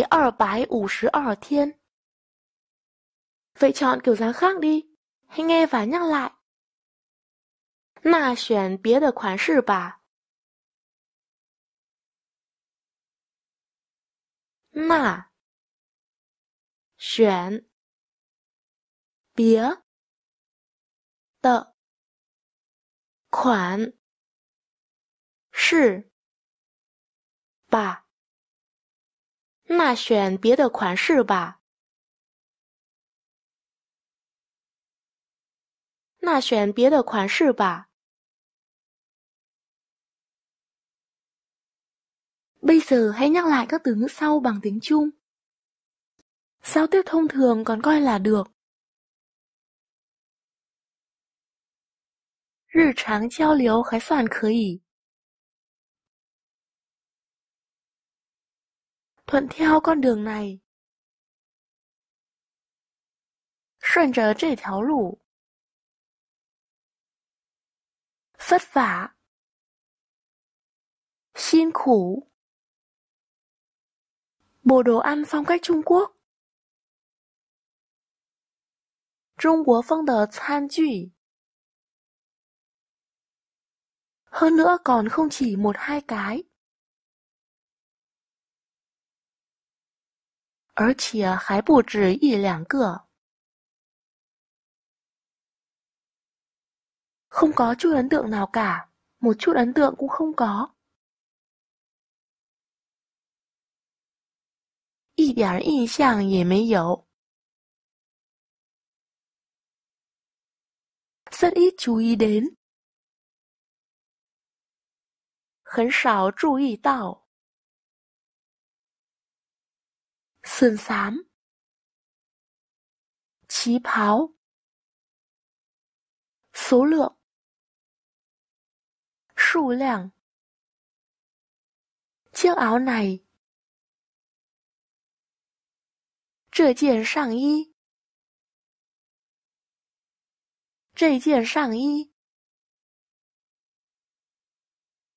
第二百五十二天. Vậy chọn kiểu dáng khác đi. Hãy nghe và nhắc lại. Na Na 那选别的款式吧。那选别的款式吧。那选别的款式吧。那选别的款式吧。Bây giờ hãy nhắc lại các từ ngữ sau bằng tiếng Trung. Giao tiếp thông thường còn coi là được. Rì tráng giao liếu khái soàn khởi thuận theo con đường này. 顺着这条路。vất vả. Xin khủ. Bộ đồ ăn phong cách Trung Quốc. Hơn nữa còn không chỉ một hai cái. 而且还不止一两个 không có chút ấn tượng nào cả một chút ấn tượng cũng không có y điểm 印象也没有 rất ít chú ý đến 很少注意到 sườn xám Chí pháo Số lượng Số lượng Chiếc áo này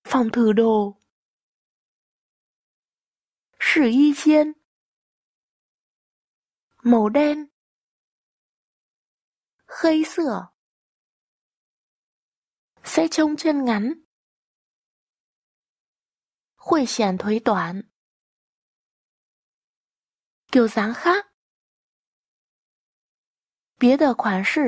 phòng thử đồ，试衣间，màu đen Khây sửa Xe trông chân ngắn Khuỷu xẻn thuế toán Kiểu dáng khác Bía đờ khoản sự